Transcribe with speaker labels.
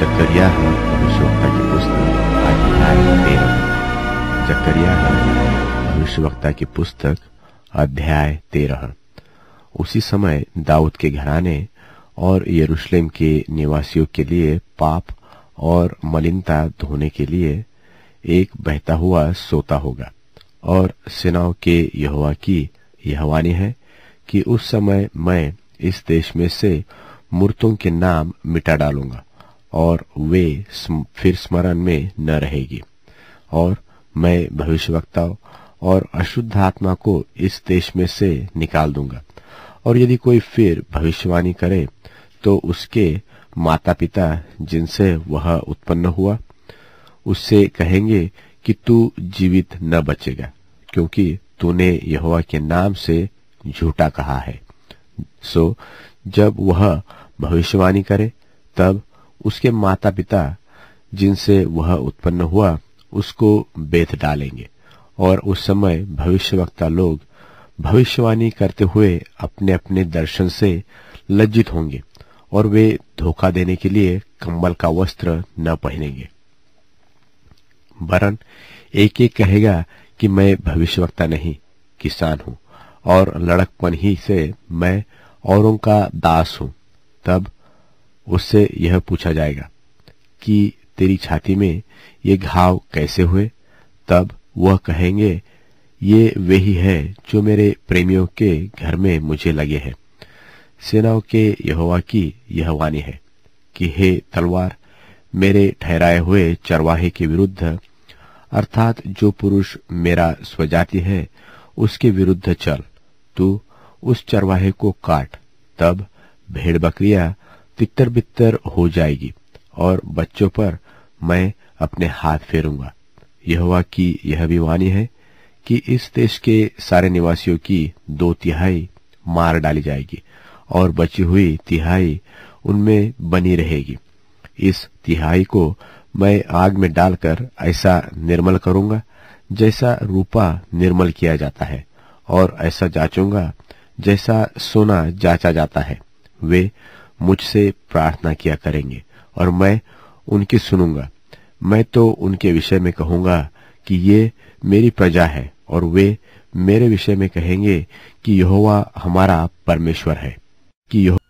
Speaker 1: जकरिया है भविष्यवक्ता की पुस्तक अध्याय तेरह जकरिया है भविष्यवक्ता की पुस्तक अध्याय तेरह उसी समय दाऊद के घराने और यरूशलेम के निवासियों के लिए पाप और मलिनता धोने के लिए एक बहता हुआ सोता होगा और सेनाओं के यहोवा की यह वाणी है कि उस समय मैं इस देश में से मूर्तों के नाम मिटा डालूंगा और वे फिर स्मरण में न रहेगी और मैं भविष्यवक्ता और अशुद्ध आत्मा को इस देश में से निकाल दूंगा और यदि कोई फिर भविष्यवाणी करे तो उसके माता पिता जिनसे वह उत्पन्न हुआ उससे कहेंगे कि तू जीवित न बचेगा क्योंकि तूने यहोवा के नाम से झूठा कहा है सो जब वह भविष्यवाणी करे तब उसके माता पिता जिनसे वह उत्पन्न हुआ उसको बेत डालेंगे और उस समय भविष्यवक्ता लोग भविष्यवाणी करते हुए अपने अपने दर्शन से लज्जित होंगे और वे धोखा देने के लिए कंबल का वस्त्र न पहनेंगे वरन एक एक कहेगा कि मैं भविष्यवक्ता नहीं किसान हूँ और लड़कपन ही से मैं औरों का दास हूं तब उससे यह पूछा जाएगा कि तेरी छाती में ये घाव कैसे हुए तब वह कहेंगे ये वे ही है जो मेरे प्रेमियों के घर में मुझे लगे हैं सेनाओं के यहोवा की यह वाणी है कि हे तलवार मेरे ठहराए हुए चरवाहे के विरुद्ध अर्थात जो पुरुष मेरा स्वजाति है उसके विरुद्ध चल तू उस चरवाहे को काट तब भेड़ बकरिया तितर बितर हो जाएगी और बच्चों पर मैं अपने हाथ फेरूंगा यहोवा की यह वाणी है कि इस देश के सारे निवासियों की दो तिहाई मार डाली जाएगी और बची हुई तिहाई उनमें बनी रहेगी इस तिहाई को मैं आग में डालकर ऐसा निर्मल करूंगा जैसा रूपा निर्मल किया जाता है और ऐसा जांचूंगा जैसा सोना जांचा जाता है वे मुझसे प्रार्थना किया करेंगे और मैं उनकी सुनूंगा मैं तो उनके विषय में कहूंगा कि ये मेरी प्रजा है और वे मेरे विषय में कहेंगे कि यहोवा हमारा परमेश्वर है कि यहो